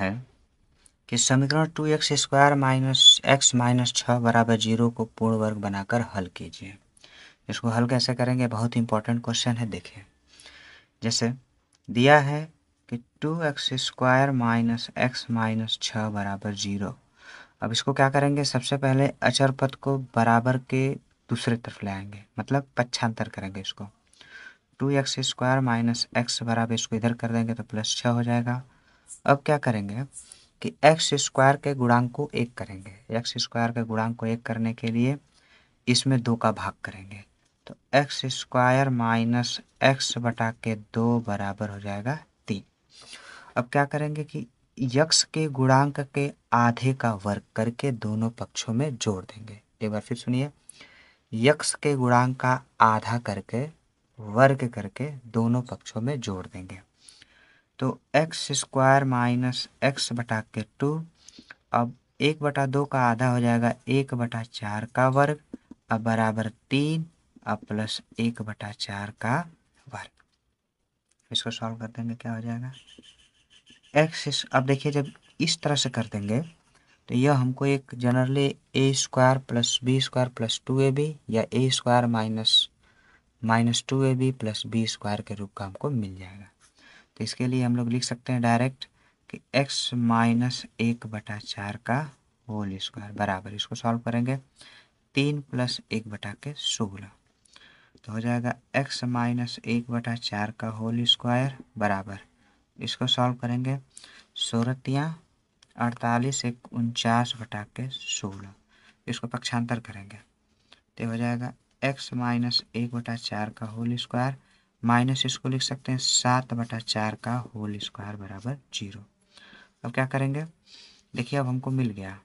है कि समीकरण two X square minus X minus छः बराबर जीरो को पूर्ण वर्ग बनाकर हल कीजिए इसको हल कैसे करेंगे बहुत इंपॉर्टेंट क्वेश्चन है देखिए जैसे दिया है कि two X square minus X minus छः बराबर जीरो अब इसको क्या करेंगे सबसे पहले अचर पद को बराबर के दूसरे तरफ ले आएंगे मतलब पक्षांतर करेंगे इसको two X square minus X बराबर इसको इधर कर देंगे तो प्लस छः हो जाएगा अब क्या करेंगे कि एक्स स्क्वायर के गुणांक को एक करेंगे एक्स स्क्वायर के गुणांक को एक करने के लिए इसमें दो का भाग करेंगे तो एक्स स्क्वायर माइनस एक्स बटा के दो बराबर हो जाएगा तीन अब क्या करेंगे कि यक्ष के गुणांक के आधे का वर्ग करके दोनों पक्षों में जोड़ देंगे एक बार फिर सुनिए यक्ष के गुणांक का आधा करके वर्ग करके दोनों पक्षों में जोड़ देंगे तो एक्स स्क्वायर माइनस एक्स बटा के टू अब एक बटा दो का आधा हो जाएगा एक बटा चार का वर्ग अब बराबर तीन अब प्लस एक बटा चार का वर्ग इसको सॉल्व कर देंगे क्या हो जाएगा एक्स अब देखिए जब इस तरह से कर देंगे तो यह हमको एक generally A square plus B square plus two A B या A square minus minus two A B plus B square के रूप का हमको मिल जाएगा तो इसके लिए हम लोग लिख सकते हैं डायरेक्ट कि x माइनस एक बटा चार का होल स्क्वायर बराबर इसको सॉल्व करेंगे तीन प्लस एक बटा के सोलह तो हो जाएगा x माइनस एक बटा चार का होल स्क्वायर बराबर इसको सॉल्व करेंगे सोरतियाँ अड़तालीस एक उनचास बटा के सोलह इसको पक्षांतर करेंगे तो हो जाएगा x माइनस एक बटा चार का होल स्क्वायर माइनस इसको लिख सकते हैं सात बटा चार का होल स्क्वायर बराबर जीरो अब क्या करेंगे देखिए अब हमको मिल गया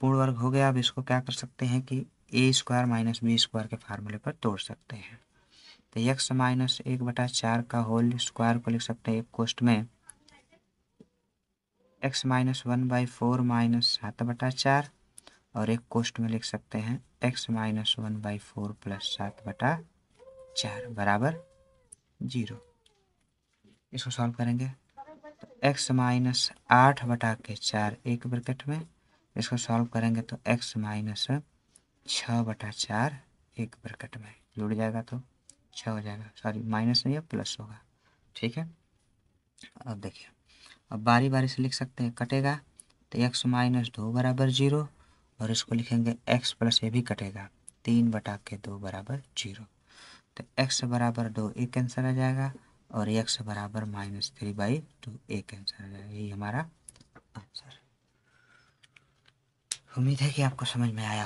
पूर्ण वर्ग हो गया अब इसको क्या कर सकते हैं कि A square minus B square के फार्मूले पर तोड़ सकते हैं तो यक्स माइनस एक बटा चार का होल स्क्वायर को लिख सकते हैं एक कोष्ट में X minus one by four minus सात बटा चार और एक कोष्ट में लिख सकते हैं X minus one by four plus सात बटा चार बराबर जीरो इसको सॉल्व करेंगे तो एक्स माइनस आठ बटा के चार एक ब्रैकेट में इसको सॉल्व करेंगे तो एक्स माइनस छः बटा चार एक ब्रैकेट में जुड़ जाएगा तो छः हो जाएगा सॉरी माइनस नहीं है प्लस होगा ठीक है अब देखिए अब बारी बारी से लिख सकते हैं कटेगा तो एक्स माइनस दो बराबर जीरो और इसको लिखेंगे एक्स प्लस ये भी कटेगा तीन बटा के दो बराबर जीरो तो एक्स बराबर दो एक आंसर आ जाएगा और एक्स बराबर माइनस थ्री बाई टू एक आंसर आ जाएगा यही हमारा आंसर उम्मीद है कि आपको समझ में आया हो